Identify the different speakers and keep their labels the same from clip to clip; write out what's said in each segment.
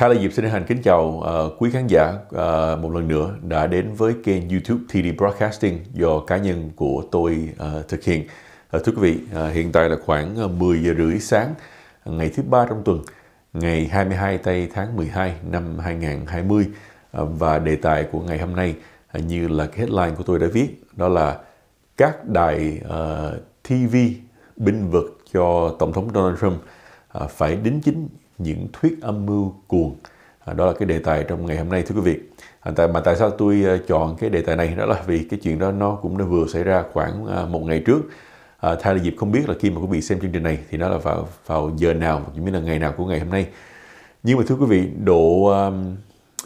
Speaker 1: Tyler Diệp xin hành kính chào uh, quý khán giả uh, một lần nữa đã đến với kênh YouTube TD Broadcasting do cá nhân của tôi uh, thực hiện. Uh, thưa quý vị, uh, hiện tại là khoảng 10 giờ rưỡi sáng ngày thứ ba trong tuần, ngày 22 tây tháng 12 năm 2020 uh, và đề tài của ngày hôm nay uh, như là cái headline của tôi đã viết đó là các đài uh, TV binh vực cho tổng thống Donald Trump uh, phải đính chính những thuyết âm mưu cuồng à, đó là cái đề tài trong ngày hôm nay thưa quý vị à, tại mà tại sao tôi à, chọn cái đề tài này đó là vì cái chuyện đó nó cũng đã vừa xảy ra khoảng à, một ngày trước à, thay là dịp không biết là khi mà quý vị xem chương trình này thì nó là vào vào giờ nào cũng như là ngày nào của ngày hôm nay nhưng mà thưa quý vị độ à,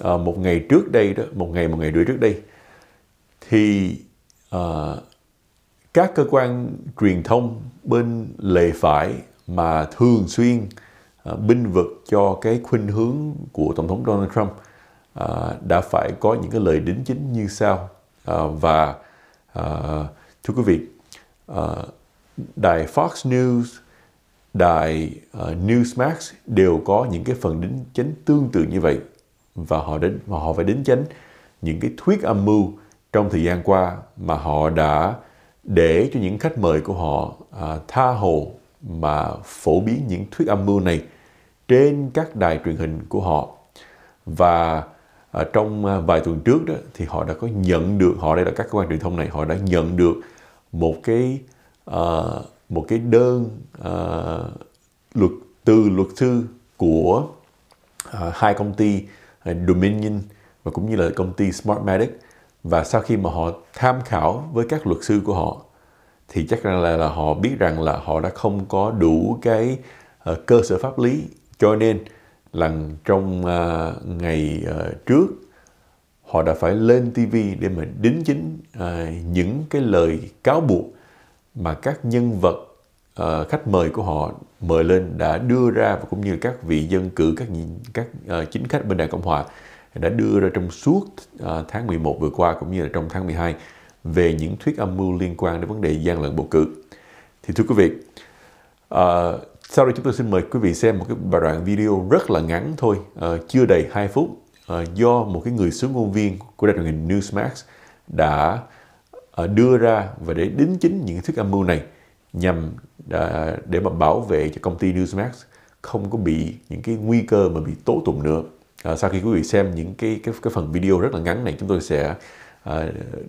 Speaker 1: à, một ngày trước đây đó một ngày một ngày rưỡi trước đây thì à, các cơ quan truyền thông bên lề phải mà thường xuyên À, binh vực cho cái khuynh hướng của Tổng thống Donald Trump à, đã phải có những cái lời đính chính như sau. À, và thưa quý vị, đài Fox News, đài Newsmax đều có những cái phần đính chính tương tự như vậy và họ đến mà họ phải đính chính những cái thuyết âm mưu trong thời gian qua mà họ đã để cho những khách mời của họ à, tha hồ mà phổ biến những thuyết âm mưu này trên các đài truyền hình của họ và ở à, trong à, vài tuần trước đó thì họ đã có nhận được họ đây là các cơ quan truyền thông này họ đã nhận được một cái uh, một cái đơn uh, luật từ luật sư của uh, hai công ty uh, Dominion và cũng như là công ty Smartmatic và sau khi mà họ tham khảo với các luật sư của họ thì chắc rằng là, là họ biết rằng là họ đã không có đủ cái uh, cơ sở pháp lý cho nên là trong uh, ngày uh, trước họ đã phải lên TV để mà đính chính uh, những cái lời cáo buộc mà các nhân vật uh, khách mời của họ mời lên đã đưa ra và cũng như các vị dân cử các các uh, chính khách bên đảng Cộng hòa đã đưa ra trong suốt uh, tháng 11 vừa qua cũng như là trong tháng 12 về những thuyết âm mưu liên quan đến vấn đề gian lận bầu cử. Thì thưa quý vị, uh, sau đây chúng tôi xin mời quý vị xem một cái đoạn video rất là ngắn thôi, uh, chưa đầy 2 phút, uh, do một cái người sướng ngôn viên của đài truyền hình Newsmax đã uh, đưa ra và để đính chính những thuyết âm mưu này nhằm uh, để mà bảo vệ cho công ty Newsmax không có bị những cái nguy cơ mà bị tố tụng nữa. Uh, sau khi quý vị xem những cái cái cái phần video rất là ngắn này, chúng tôi sẽ uh,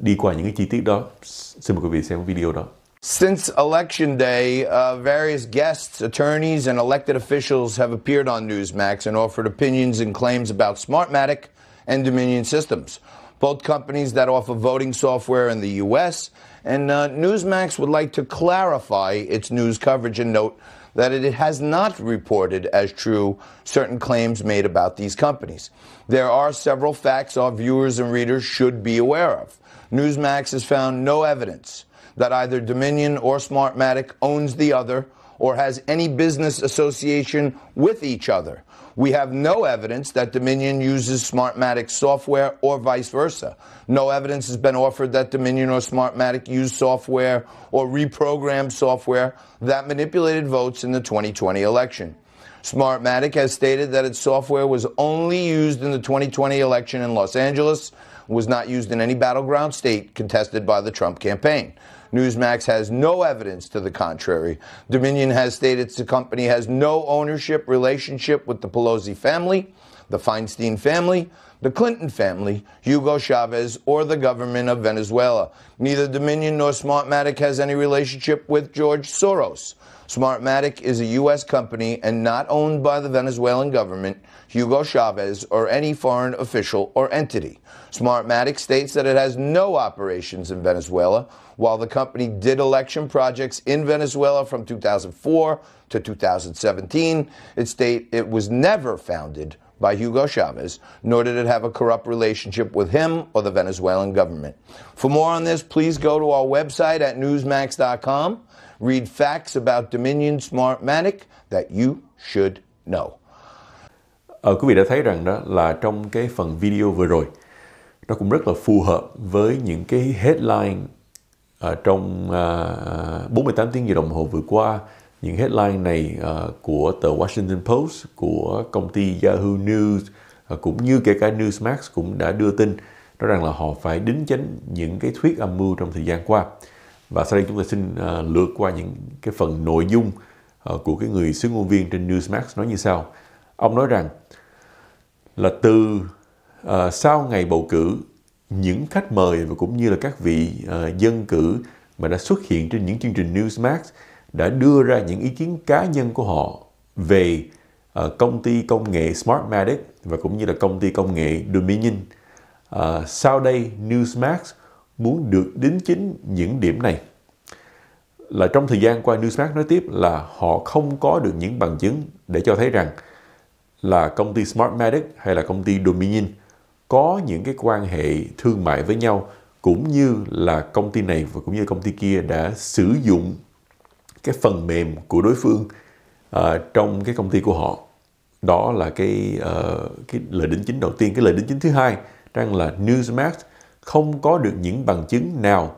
Speaker 1: đi qua những cái chi tiết đó. Xin mời quý vị xem video đó.
Speaker 2: Since Election Day, uh, various guests, attorneys, and elected officials have appeared on Newsmax and offered opinions and claims about Smartmatic and Dominion Systems, both companies that offer voting software in the U.S. And uh, Newsmax would like to clarify its news coverage and note that it has not reported as true certain claims made about these companies. There are several facts our viewers and readers should be aware of. Newsmax has found no evidence that either Dominion or Smartmatic owns the other or has any business association with each other. We have no evidence that Dominion uses Smartmatic software or vice versa. No evidence has been offered that Dominion or Smartmatic used software or reprogrammed software that manipulated votes in the 2020 election. Smartmatic has stated that its software was only used in the 2020 election in Los Angeles, was not used in any battleground state contested by the Trump campaign. Newsmax has no evidence to the contrary. Dominion has stated the company has no ownership relationship with the Pelosi family the Feinstein family, the Clinton family, Hugo Chavez, or the government of Venezuela. Neither Dominion nor Smartmatic has any relationship with George Soros. Smartmatic is a U.S. company and not owned by the Venezuelan government, Hugo Chavez, or any foreign official or entity. Smartmatic states that it has no operations in Venezuela, while the company did election projects in Venezuela from 2004 to 2017. It states it was never founded by Hugo Chavez, nor did it have a corrupt relationship with him or the Venezuelan government. For more on this, please go to our website at newsmax.com. Read facts about Dominion Smartmatic that you should
Speaker 1: know. Ờ, quý vị đã thấy rằng đó là trong cái phần video vừa rồi, nó cũng rất là phù hợp với những cái headline ở ờ, trong uh, ờ, 48 tiếng giờ đồng hồ vừa qua những headline này uh, của tờ Washington Post, của công ty Yahoo News uh, cũng như kể cả Newsmax cũng đã đưa tin nói rằng là họ phải đính chính những cái thuyết âm mưu trong thời gian qua. Và sau đây chúng ta xin uh, lượt qua những cái phần nội dung uh, của cái người sứ ngôn viên trên Newsmax nói như sau. Ông nói rằng là từ uh, sau ngày bầu cử những khách mời và cũng như là các vị uh, dân cử mà đã xuất hiện trên những chương trình Newsmax đã đưa ra những ý kiến cá nhân của họ về uh, công ty công nghệ Smartmatic và cũng như là công ty công nghệ Dominion. Uh, sau đây, Newsmax muốn được đính chính những điểm này. Là trong thời gian qua, Newsmax nói tiếp là họ không có được những bằng chứng để cho thấy rằng là công ty Smartmatic hay là công ty Dominion có những cái quan hệ thương mại với nhau cũng như là công ty này và cũng như công ty kia đã sử dụng cái phần mềm của đối phương uh, trong cái công ty của họ đó là cái uh, cái lời đính chính đầu tiên cái lời đính chính thứ hai rằng là Newsmax không có được những bằng chứng nào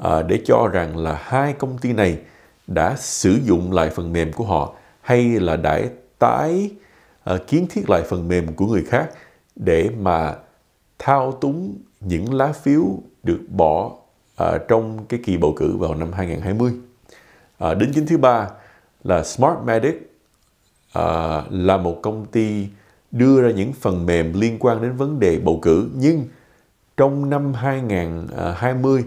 Speaker 1: uh, để cho rằng là hai công ty này đã sử dụng lại phần mềm của họ hay là đã tái uh, kiến thiết lại phần mềm của người khác để mà thao túng những lá phiếu được bỏ uh, trong cái kỳ bầu cử vào năm 2020. À, đính chính thứ ba là Smart Medic à, là một công ty đưa ra những phần mềm liên quan đến vấn đề bầu cử nhưng trong năm 2020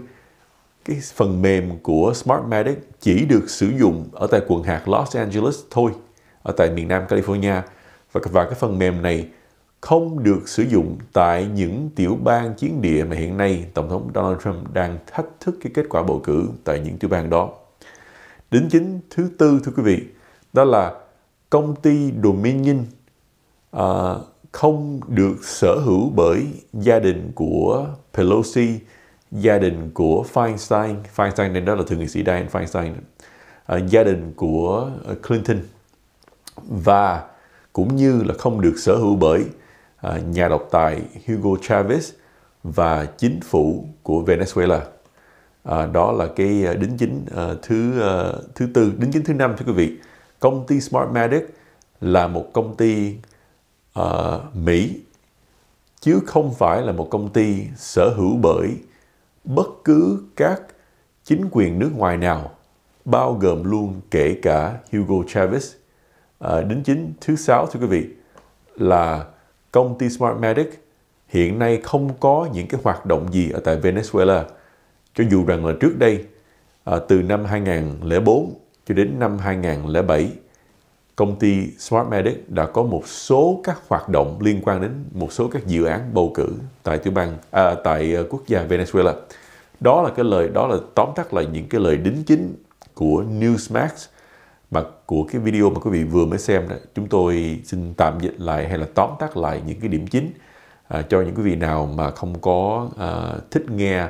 Speaker 1: cái phần mềm của Smartmatic chỉ được sử dụng ở tại quận hạt Los Angeles thôi ở tại miền Nam California và và cái phần mềm này không được sử dụng tại những tiểu bang chiến địa mà hiện nay tổng thống Donald Trump đang thách thức cái kết quả bầu cử tại những tiểu bang đó. Đính chính thứ tư thưa quý vị, đó là công ty Dominion à, không được sở hữu bởi gia đình của Pelosi, gia đình của Feinstein, Feinstein này đó là thượng nghị sĩ Dianne Feinstein, à, gia đình của à, Clinton và cũng như là không được sở hữu bởi à, nhà độc tài Hugo Chavez và chính phủ của Venezuela à, đó là cái à, đính chính à, thứ à, thứ tư đính chính thứ năm thưa quý vị công ty Smartmatic là một công ty à, Mỹ chứ không phải là một công ty sở hữu bởi bất cứ các chính quyền nước ngoài nào bao gồm luôn kể cả Hugo Chavez à, đính chính thứ sáu thưa quý vị là công ty Smartmatic hiện nay không có những cái hoạt động gì ở tại Venezuela cho dù rằng là trước đây à, từ năm 2004 cho đến năm 2007 công ty Smart Medic đã có một số các hoạt động liên quan đến một số các dự án bầu cử tại tiểu bang à, tại à, quốc gia Venezuela. Đó là cái lời đó là tóm tắt lại những cái lời đính chính của Newsmax mà của cái video mà quý vị vừa mới xem đó. Chúng tôi xin tạm dịch lại hay là tóm tắt lại những cái điểm chính à, cho những quý vị nào mà không có à, thích nghe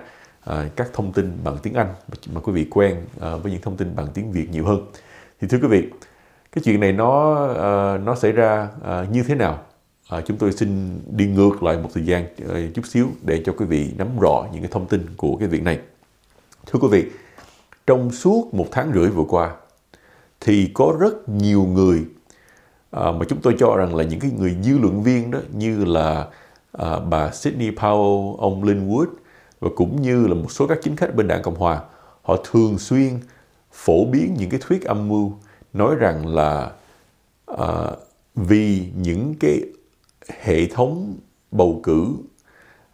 Speaker 1: À, các thông tin bằng tiếng Anh mà quý vị quen à, với những thông tin bằng tiếng Việt nhiều hơn. Thì thưa quý vị, cái chuyện này nó à, nó xảy ra như thế nào? Chúng tôi xin đi ngược lại một thời gian chút xíu để cho quý vị nắm rõ những cái thông tin của cái việc này. Thưa quý vị, trong suốt một tháng rưỡi vừa qua thì có rất nhiều người mà chúng tôi cho rằng là những cái người dư luận viên đó như là bà Sydney Powell, ông Linwood và cũng như là một số các chính khách bên đảng Cộng Hòa họ thường xuyên phổ biến những cái thuyết âm mưu nói rằng là à, vì những cái hệ thống bầu cử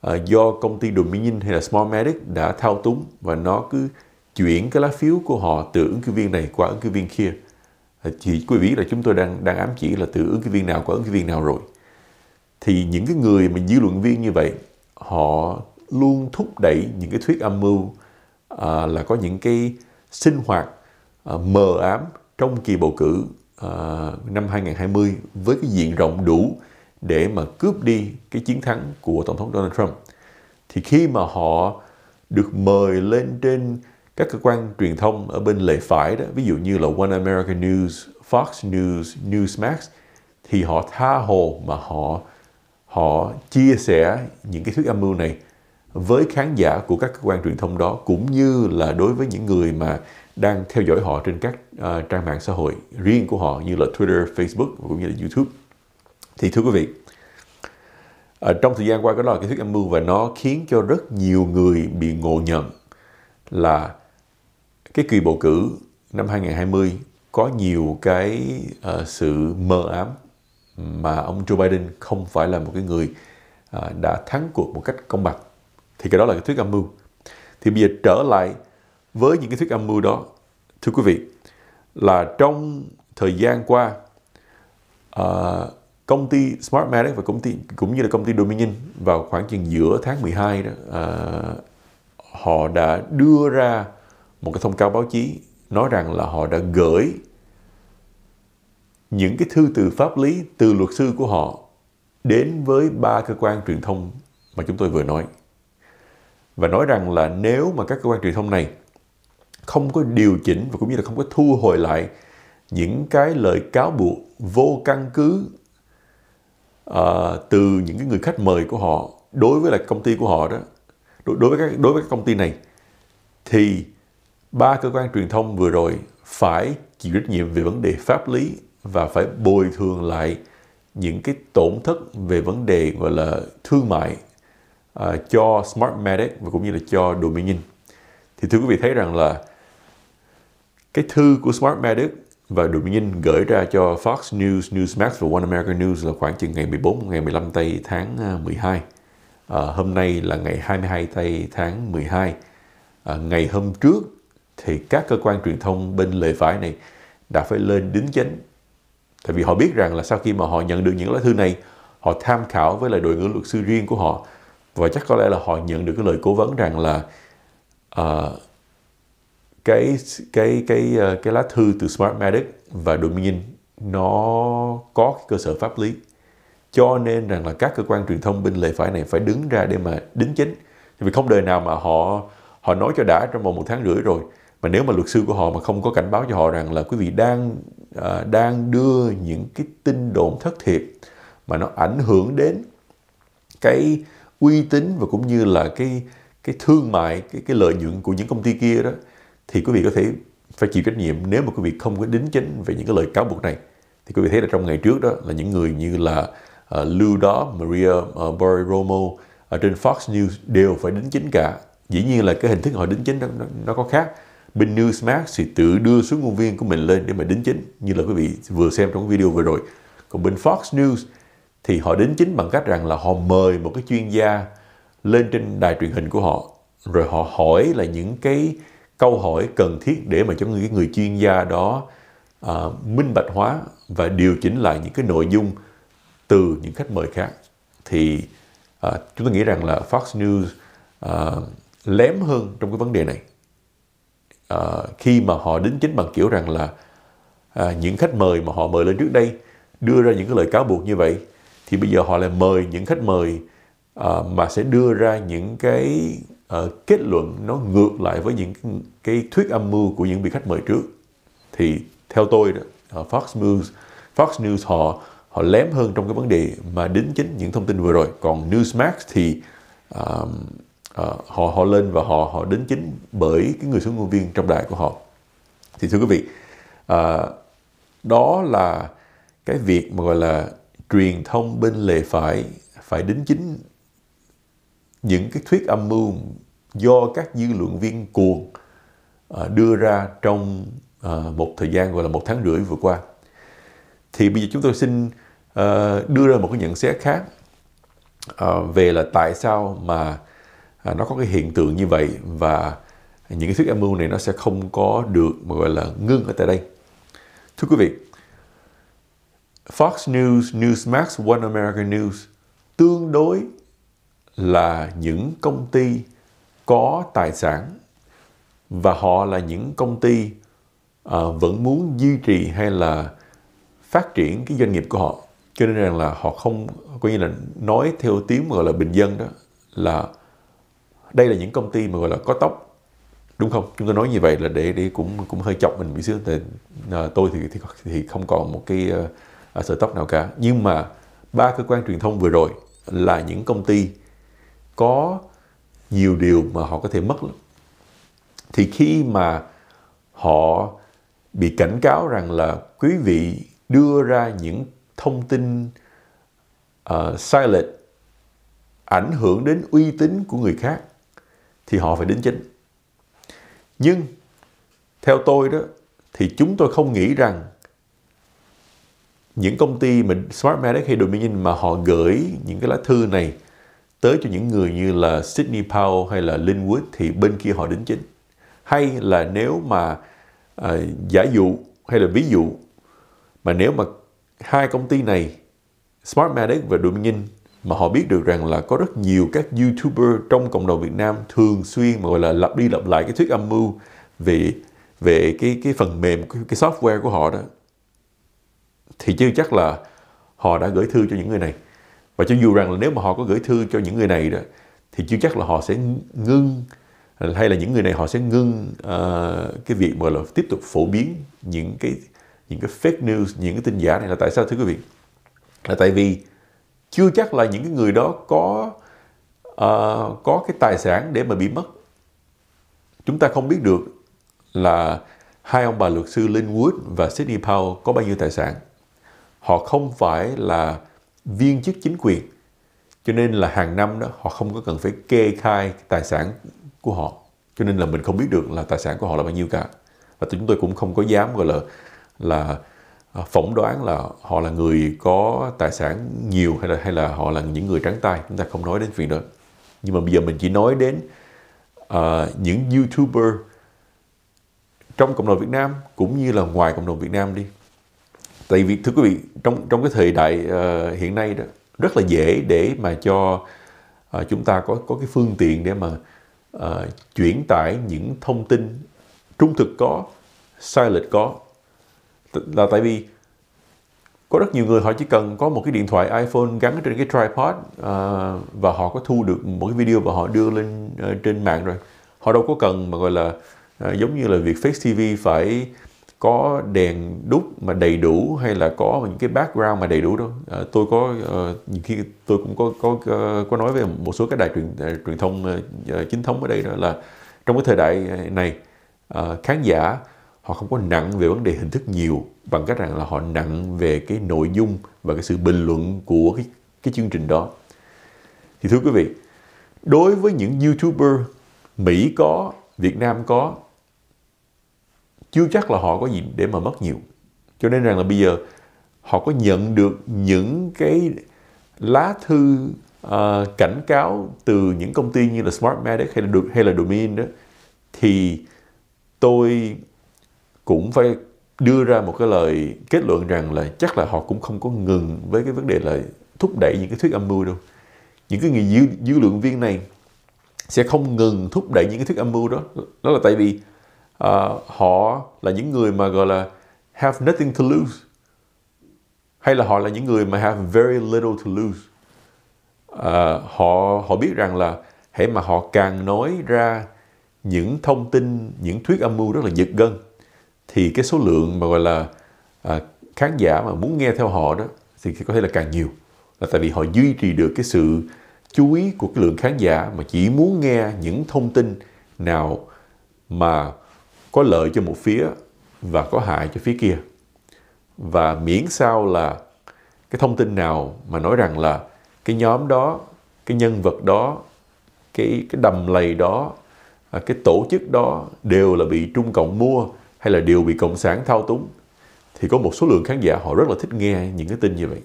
Speaker 1: à, do công ty Dominion hay là Smartmatic đã thao túng và nó cứ chuyển cái lá phiếu của họ từ ứng cử viên này qua ứng cử viên kia à, thì quý vị là chúng tôi đang đang ám chỉ là từ ứng cử viên nào qua ứng cử viên nào rồi thì những cái người mà dư luận viên như vậy họ luôn thúc đẩy những cái thuyết âm mưu à, là có những cái sinh hoạt à, mờ ám trong kỳ bầu cử à, năm 2020 với cái diện rộng đủ để mà cướp đi cái chiến thắng của tổng thống Donald Trump. Thì khi mà họ được mời lên trên các cơ quan truyền thông ở bên lề phải đó, ví dụ như là One American News, Fox News, Newsmax thì họ tha hồ mà họ họ chia sẻ những cái thuyết âm mưu này với khán giả của các cơ quan truyền thông đó cũng như là đối với những người mà đang theo dõi họ trên các uh, trang mạng xã hội riêng của họ như là Twitter, Facebook cũng như là YouTube. Thì thưa quý vị, ở à, trong thời gian qua cái đó là cái thuyết âm mưu và nó khiến cho rất nhiều người bị ngộ nhận là cái kỳ bầu cử năm 2020 có nhiều cái uh, sự mơ ám mà ông Joe Biden không phải là một cái người uh, đã thắng cuộc một cách công bằng thì cái đó là cái thuyết âm mưu thì bây giờ trở lại với những cái thuyết âm mưu đó thưa quý vị là trong thời gian qua uh, công ty Smartmatic và công ty cũng như là công ty Dominion vào khoảng chừng giữa tháng 12 đó uh, họ đã đưa ra một cái thông cáo báo chí nói rằng là họ đã gửi những cái thư từ pháp lý từ luật sư của họ đến với ba cơ quan truyền thông mà chúng tôi vừa nói và nói rằng là nếu mà các cơ quan truyền thông này không có điều chỉnh và cũng như là không có thu hồi lại những cái lời cáo buộc vô căn cứ uh, từ những cái người khách mời của họ đối với là công ty của họ đó đối, đối với các đối với các công ty này thì ba cơ quan truyền thông vừa rồi phải chịu trách nhiệm về vấn đề pháp lý và phải bồi thường lại những cái tổn thất về vấn đề gọi là thương mại uh, cho Smartmatic và cũng như là cho Dominion. Thì thưa quý vị thấy rằng là cái thư của Smartmatic và Dominion gửi ra cho Fox News, Newsmax và One American News là khoảng chừng ngày 14, ngày 15 tây tháng 12. À, à, hôm nay là ngày 22 tây tháng 12. À, ngày hôm trước thì các cơ quan truyền thông bên lề phải này đã phải lên đính chính. Tại vì họ biết rằng là sau khi mà họ nhận được những lá thư này, họ tham khảo với lại đội ngũ luật sư riêng của họ và chắc có lẽ là họ nhận được cái lời cố vấn rằng là uh, cái cái cái ờ, cái lá thư từ Smartmatic và Dominion nó có cái cơ sở pháp lý cho nên rằng là các cơ quan truyền thông bên lề phải này phải đứng ra để mà đính chính vì không đời nào mà họ họ nói cho đã trong vòng một tháng rưỡi rồi mà nếu mà luật sư của họ mà không có cảnh báo cho họ rằng là quý vị đang à, đang đưa những cái tin đồn thất thiệt mà nó ảnh hưởng đến cái uy tín và cũng như là cái cái thương mại cái cái lợi nhuận của những công ty kia đó thì quý vị có thể phải chịu trách nhiệm nếu mà quý vị không có đính chính về những cái lời cáo buộc này thì quý vị thấy là trong ngày trước đó là những người như là uh, Lou Đó, Maria uh, ờ, Bartiromo ở trên Fox News đều phải đính chính cả dĩ nhiên là cái hình thức họ đính chính nó, nó, nó có khác bên Newsmax thì tự đưa số ngôn viên của mình lên để mà đính chính như là quý vị vừa xem trong video vừa rồi còn bên Fox News thì họ đính chính bằng cách rằng là họ mời một cái chuyên gia lên trên đài truyền hình của họ rồi họ hỏi là những cái câu hỏi cần thiết để mà cho người người chuyên gia đó à, minh bạch hóa và điều chỉnh lại những cái nội dung từ những khách mời khác thì à, chúng tôi nghĩ rằng là Fox News à, lém hơn trong cái vấn đề này à, khi mà họ đính chính bằng kiểu rằng là à, những khách mời mà họ mời lên trước đây đưa ra những cái lời cáo buộc như vậy thì bây giờ họ lại mời những khách mời uh, mà sẽ đưa ra những cái uh, kết luận nó ngược lại với những cái, thuyết âm mưu của những vị khách mời trước thì theo tôi đó, uh, Fox News Fox News họ họ lém hơn trong cái vấn đề mà đính chính những thông tin vừa rồi còn Newsmax thì uh, uh, họ họ lên và họ họ đính chính bởi cái người xuống ngôn viên trong đài của họ thì thưa quý vị uh, đó là cái việc mà gọi là truyền thông bên lề phải phải đính chính những cái thuyết âm mưu do các dư luận viên cuồng à, đưa ra trong à, một thời gian gọi là một tháng rưỡi vừa qua thì bây giờ chúng tôi xin à, đưa ra một cái nhận xét khác về là tại sao mà nó có cái hiện tượng như vậy và những cái thuyết âm mưu này nó sẽ không có được mà gọi là ngưng ở tại đây thưa quý vị Fox News, Newsmax, One American News tương đối là những công ty có tài sản và họ là những công ty uh, vẫn muốn duy trì hay là phát triển cái doanh nghiệp của họ cho nên rằng là họ không coi như là nói theo tiếng gọi là bình dân đó là đây là những công ty mà gọi là có tóc đúng không chúng tôi nói như vậy là để để cũng cũng hơi chọc mình một xíu tại à, tôi thì, thì thì không còn một cái uh, à, sợi tóc nào cả nhưng mà ba cơ quan truyền thông vừa rồi là những công ty có nhiều điều mà họ có thể mất lắm. thì khi mà họ bị cảnh cáo rằng là quý vị đưa ra những thông tin uh, sai lệch ảnh hưởng đến uy tín của người khác thì họ phải đến chính nhưng theo tôi đó thì chúng tôi không nghĩ rằng những công ty mà Smart Smartmatic hay Dominion mà họ gửi những cái lá thư này tới cho những người như là Sydney Powell hay là Linwood thì bên kia họ đính chính. Hay là nếu mà uh, giả dụ hay là ví dụ mà nếu mà hai công ty này Smart Smartmatic và Dominion mà họ biết được rằng là có rất nhiều các YouTuber trong cộng đồng Việt Nam thường xuyên mà gọi là lặp đi lặp lại cái thuyết âm mưu về về cái cái phần mềm cái software của họ đó thì chưa chắc là họ đã gửi thư cho những người này và cho dù rằng là nếu mà họ có gửi thư cho những người này đó thì chưa chắc là họ sẽ ngưng hay là những người này họ sẽ ngưng uh, cái việc mà là tiếp tục phổ biến những cái những cái fake news những cái tin giả này là tại sao thưa quý vị là tại vì chưa chắc là những cái người đó có uh, có cái tài sản để mà bị mất chúng ta không biết được là hai ông bà luật sư Linwood và Sidney Powell có bao nhiêu tài sản họ không phải là viên chức chính quyền cho nên là hàng năm đó họ không có cần phải kê khai tài sản của họ cho nên là mình không biết được là tài sản của họ là bao nhiêu cả và chúng tôi cũng không có dám gọi là là à, phỏng đoán là họ là người có tài sản nhiều hay là hay là họ là những người trắng tay chúng ta không nói đến chuyện đó nhưng mà bây giờ mình chỉ nói đến uh, những youtuber trong cộng đồng Việt Nam cũng như là ngoài cộng đồng Việt Nam đi tại vì thưa quý vị trong trong cái thời đại uh, hiện nay đó rất là dễ để mà cho uh, chúng ta có có cái phương tiện để mà uh, chuyển tải những thông tin trung thực có sai lệch có T là tại vì có rất nhiều người họ chỉ cần có một cái điện thoại iPhone gắn trên cái tripod uh, và họ có thu được một cái video và họ đưa lên uh, trên mạng rồi họ đâu có cần mà gọi là uh, giống như là việc Face TV phải có đèn đúc mà đầy đủ hay là có những cái background mà đầy đủ đâu à, tôi có à, khi tôi cũng có có có nói về một số các đài truyền ờ, truyền thông à, chính thống ở đây đó là trong cái thời đại này à, khán giả họ không có nặng về vấn đề hình thức nhiều bằng cách rằng là họ nặng về cái nội dung và cái sự bình luận của cái cái chương trình đó thì thưa quý vị đối với những youtuber mỹ có việt nam có chưa chắc là họ có gì để mà mất nhiều cho nên rằng là bây giờ họ có nhận được những cái lá thư uh, cảnh cáo từ những công ty như là Smartmatic hay là hay là Domain đó thì tôi cũng phải đưa ra một cái lời kết luận rằng là chắc là họ cũng không có ngừng với cái vấn đề là thúc đẩy những cái thuyết âm mưu đâu những cái người dư, dư lượng viên này sẽ không ngừng thúc đẩy những cái thuyết âm mưu đó đó là tại vì uh, họ là những người mà gọi là have nothing to lose hay là họ là những người mà have very little to lose uh, họ họ biết rằng là hễ mà họ càng nói ra những thông tin những thuyết âm mưu rất là giật gân thì cái số lượng mà gọi là uh, khán giả mà muốn nghe theo họ đó thì có thể là càng nhiều là tại vì họ duy trì được cái sự chú ý của cái lượng khán giả mà chỉ muốn nghe những thông tin nào mà có lợi cho một phía và có hại cho phía kia và miễn sao là cái thông tin nào mà nói rằng là cái nhóm đó cái nhân vật đó cái cái đầm lầy đó à, cái tổ chức đó đều là bị trung cộng mua hay là đều bị cộng sản thao túng thì có một số lượng khán giả họ rất là thích nghe những cái tin như vậy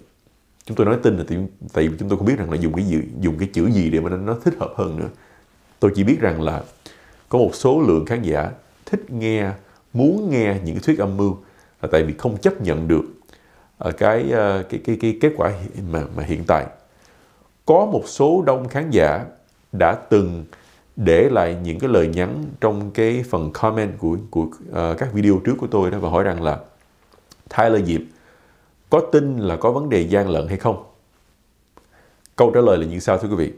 Speaker 1: chúng tôi nói tin là tại vì chúng tôi không biết rằng là dùng cái gì dùng cái chữ gì để mà nó thích hợp hơn nữa tôi chỉ biết rằng là có một số lượng khán giả thích nghe muốn nghe những thuyết âm mưu là tại vì không chấp nhận được ờ, cái ờ, cái cái, cái kết quả mà mà hiện tại có một số đông khán giả đã từng để lại những cái lời nhắn trong cái phần comment của của uh, các video trước của tôi đó và hỏi rằng là Tyler Diệp có tin là có vấn đề gian lận hay không? Câu trả lời là như sau thưa quý vị.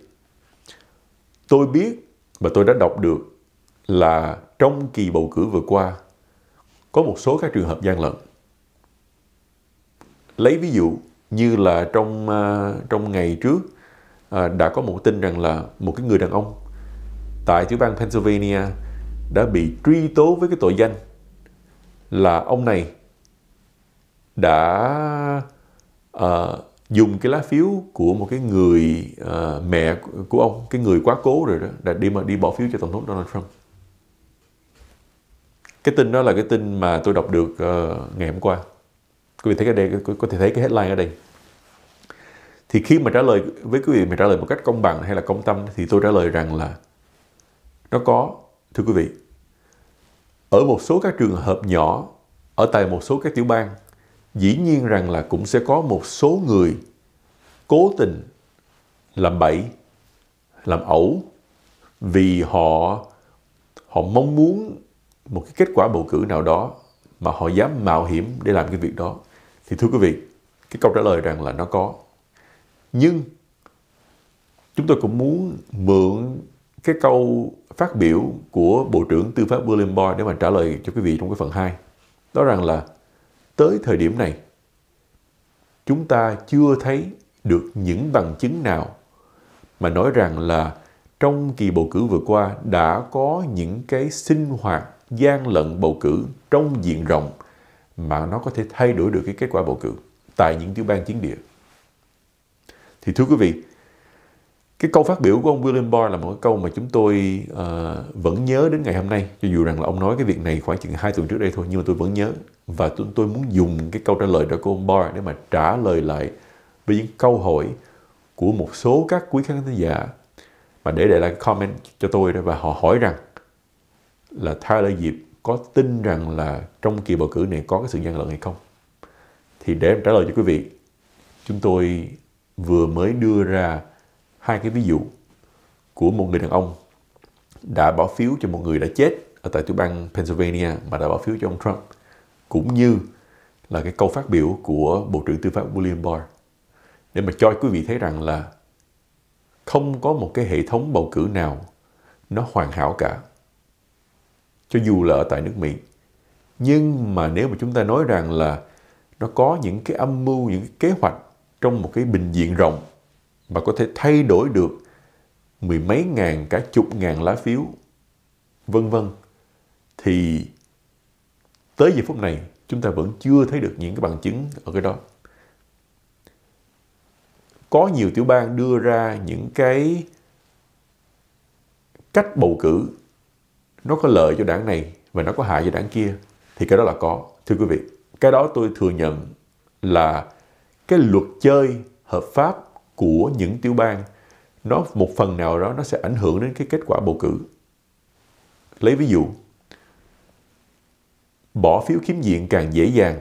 Speaker 1: Tôi biết và tôi đã đọc được là trong kỳ bầu cử vừa qua có một số các trường hợp gian lận. Lấy ví dụ như là trong à, trong ngày trước à, đã có một tin rằng là một cái người đàn ông tại tiểu bang Pennsylvania đã bị truy tố với cái tội danh là ông này đã uh, dùng cái lá phiếu của một cái người uh, mẹ của ông, cái người quá cố rồi đó, đã đi mà đi bỏ phiếu cho tổng thống Donald Trump cái tin đó là cái tin mà tôi đọc được uh, ngày hôm qua quý vị thấy cái đây có, có thể thấy cái headline ở đây thì khi mà trả lời với quý vị mà trả lời một cách công bằng hay là công tâm thì tôi trả lời rằng là nó có thưa quý vị ở một số các trường hợp nhỏ ở tại một số các tiểu bang dĩ nhiên rằng là cũng sẽ có một số người cố tình làm bậy làm ẩu vì họ họ mong muốn một cái kết quả bầu cử nào đó mà họ dám mạo hiểm để làm cái việc đó thì thưa quý vị cái câu trả lời rằng là nó có nhưng chúng tôi cũng muốn mượn cái câu phát biểu của Bộ trưởng Tư pháp William Boyd để mà trả lời cho quý vị trong cái phần 2. Đó rằng là tới thời điểm này chúng ta chưa thấy được những bằng chứng nào mà nói rằng là trong kỳ bầu cử vừa qua đã có những cái sinh hoạt gian lận bầu cử trong diện rộng mà nó có thể thay đổi được cái kết quả bầu cử tại những tiểu bang chiến địa. Thì thưa quý vị, cái câu phát biểu của ông William Barr là một cái câu mà chúng tôi uh, vẫn nhớ đến ngày hôm nay. Cho dù rằng là ông nói cái việc này khoảng chừng hai tuần trước đây thôi, nhưng mà tôi vẫn nhớ. Và tôi, tôi muốn dùng cái câu trả lời đó của ông Barr để mà trả lời lại với những câu hỏi của một số các quý khán giả mà để lại comment cho tôi đó và họ hỏi rằng là Tyler Diệp có tin rằng là trong kỳ bầu cử này có cái sự gian lận hay không? Thì để em trả lời cho quý vị, chúng tôi vừa mới đưa ra hai cái ví dụ của một người đàn ông đã bỏ phiếu cho một người đã chết ở tại tiểu bang Pennsylvania mà đã bỏ phiếu cho ông Trump cũng như là cái câu phát biểu của Bộ trưởng Tư pháp William Barr để mà cho quý vị thấy rằng là không có một cái hệ thống bầu cử nào nó hoàn hảo cả cho dù là ở tại nước Mỹ. Nhưng mà nếu mà chúng ta nói rằng là nó có những cái âm mưu, những cái kế hoạch trong một cái bình diện rộng mà có thể thay đổi được mười mấy ngàn, cả chục ngàn lá phiếu, vân vân, thì tới giờ phút này chúng ta vẫn chưa thấy được những cái bằng chứng ở cái đó. Có nhiều tiểu bang đưa ra những cái cách bầu cử nó có lợi cho đảng này và nó có hại cho đảng kia thì cái đó là có thưa quý vị cái đó tôi thừa nhận là cái luật chơi hợp pháp của những tiểu bang nó một phần nào đó nó sẽ ảnh hưởng đến cái kết quả bầu cử lấy ví dụ bỏ phiếu kiếm diện càng dễ dàng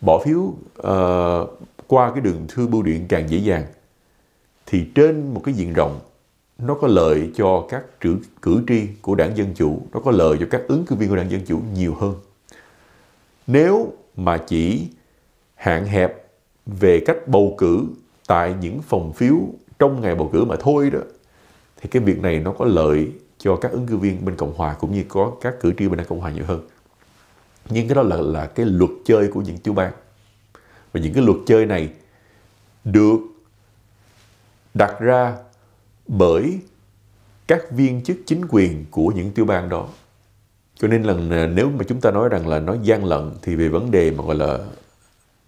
Speaker 1: bỏ phiếu uh, qua cái đường thư bưu điện càng dễ dàng thì trên một cái diện rộng nó có lợi cho các trưởng cử tri của đảng Dân Chủ, nó có lợi cho các ứng cử viên của đảng Dân Chủ nhiều hơn. Nếu mà chỉ hạn hẹp về cách bầu cử tại những phòng phiếu trong ngày bầu cử mà thôi đó, thì cái việc này nó có lợi cho các ứng cử viên bên Cộng Hòa cũng như có các cử tri bên đảng Cộng Hòa nhiều hơn. Nhưng cái đó là là cái luật chơi của những tiểu bang. Và những cái luật chơi này được đặt ra bởi các viên chức chính quyền của những tiểu bang đó. Cho nên là nếu mà chúng ta nói rằng là nó gian lận thì về vấn đề mà gọi là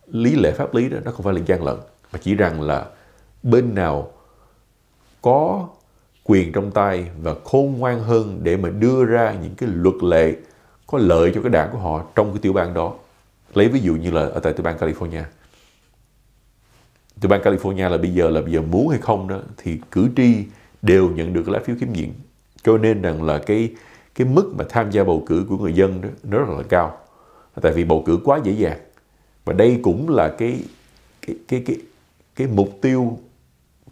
Speaker 1: lý lẽ pháp lý đó nó không phải là gian lận mà chỉ rằng là bên nào có quyền trong tay và khôn ngoan hơn để mà đưa ra những cái luật lệ có lợi cho cái đảng của họ trong cái tiểu bang đó. Lấy ví dụ như là ở tại tiểu bang California từ bang California là bây giờ là bây giờ muốn hay không đó thì cử tri đều nhận được lá phiếu kiếm diện cho nên rằng là cái cái mức mà tham gia bầu cử của người dân đó nó rất là cao tại vì bầu cử quá dễ dàng và đây cũng là cái cái cái cái, cái mục tiêu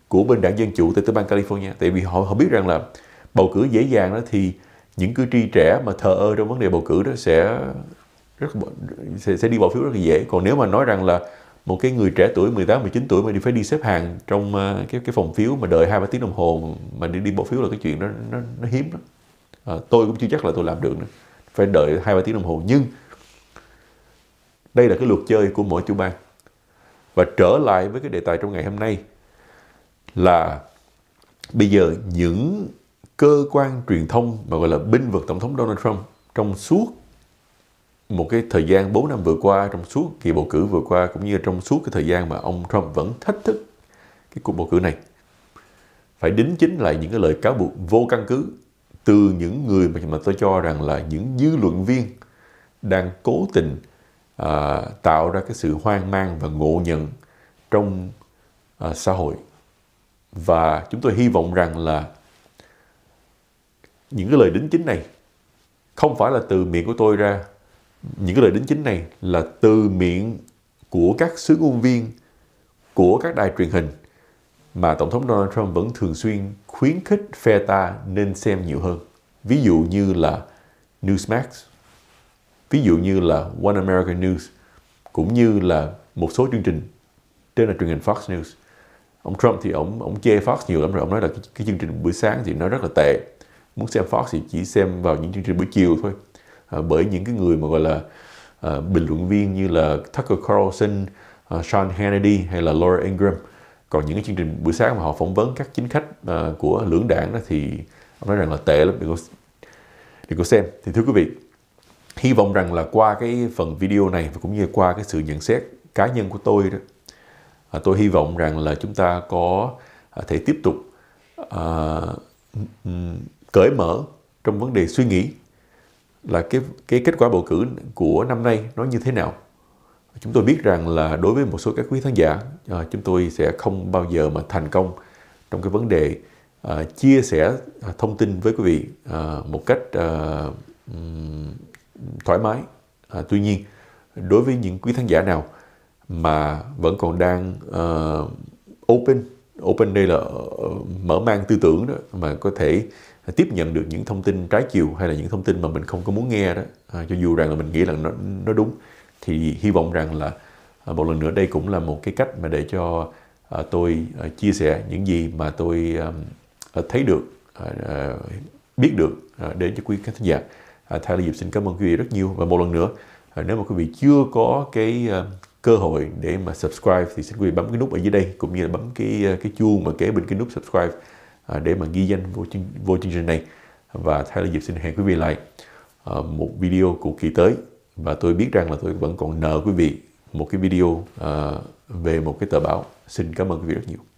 Speaker 1: của bên đảng dân chủ tại tiểu bang California tại vì họ họ biết rằng là bầu cử dễ dàng đó thì những cử tri trẻ mà thờ ơ trong vấn đề bầu cử đó sẽ rất sẽ, sẽ đi bỏ phiếu rất là dễ còn nếu mà nói rằng là một cái người trẻ tuổi 18 19 tuổi mà đi phải đi xếp hàng trong ờ, cái cái phòng phiếu mà đợi hai ba tiếng đồng hồ mà đi đi bỏ phiếu là cái chuyện đó nó nó hiếm lắm. À, tôi cũng chưa chắc là tôi làm được nữa. Phải đợi hai ba tiếng đồng hồ nhưng đây là cái luật chơi của mỗi chủ ban. Và trở lại với cái đề tài trong ngày hôm nay là bây giờ những cơ quan truyền thông mà gọi là binh vực tổng thống Donald Trump trong suốt một cái thời gian 4 năm vừa qua trong suốt kỳ bầu cử vừa qua cũng như trong suốt cái thời gian mà ông Trump vẫn thách thức cái cuộc bầu cử này phải đính chính lại những cái lời cáo buộc vô căn cứ từ những người mà tôi cho rằng là những dư luận viên đang cố tình à, tạo ra cái sự hoang mang và ngộ nhận trong à, xã hội và chúng tôi hy vọng rằng là những cái lời đính chính này không phải là từ miệng của tôi ra những cái lời đính chính này là từ miệng của các sứ ngôn viên của các đài truyền hình mà Tổng thống Donald Trump vẫn thường xuyên khuyến khích phe ta nên xem nhiều hơn. Ví dụ như là Newsmax, ví dụ như là One America News, cũng như là một số chương trình trên là truyền hình Fox News. Ông Trump thì ông ông chê Fox nhiều lắm rồi, ông nói là cái, cái chương trình buổi sáng thì nó rất là tệ. Muốn xem Fox thì chỉ xem vào những chương trình buổi chiều thôi. À, bởi những cái người mà gọi là uh, bình luận viên như là Tucker Carlson, uh, Sean Hannity hay là Laura Ingram. Còn những cái chương trình buổi sáng mà họ phỏng vấn các chính khách uh, của lưỡng đảng đó thì ông nói rằng là tệ lắm đừng có đừng có xem. Thì thưa quý vị, hy vọng rằng là qua cái phần video này và cũng như qua cái sự nhận xét cá nhân của tôi đó, uh, tôi hy vọng rằng là chúng ta có uh, thể tiếp tục uh, cởi mở trong vấn đề suy nghĩ là cái cái kết quả bầu cử của năm nay nó như thế nào chúng tôi biết rằng là đối với một số các quý khán giả à, chúng tôi sẽ không bao giờ mà thành công trong cái vấn đề à, chia sẻ ờ, thông tin với quý vị à, một cách à, thoải mái à, tuy nhiên đối với những quý khán giả nào mà vẫn còn đang uh, open open đây là uh, mở mang tư tưởng đó mà có thể tiếp nhận được những thông tin trái chiều hay là những thông tin mà mình không có muốn nghe đó à, cho dù rằng là mình nghĩ là nó nó đúng thì hy vọng rằng là à, một lần nữa đây cũng là một cái cách mà để cho à, tôi à, chia sẻ những gì mà tôi à, à thấy được à, à, biết được à, đến cho quý khán giả à, thay là dịp xin cảm ơn quý vị rất nhiều và một lần nữa à, nếu mà quý vị chưa có cái à, cơ hội để mà subscribe thì xin quý vị bấm cái nút ở dưới đây cũng như là bấm cái à, cái chuông mà kế bên cái nút subscribe À, để mà ghi danh vô chương, vô chương trình này và thay lời dịp xin hẹn quý vị lại à, một video của kỳ tới và tôi biết rằng là tôi vẫn còn nợ quý vị một cái video à, về một cái tờ báo xin cảm ơn quý vị rất nhiều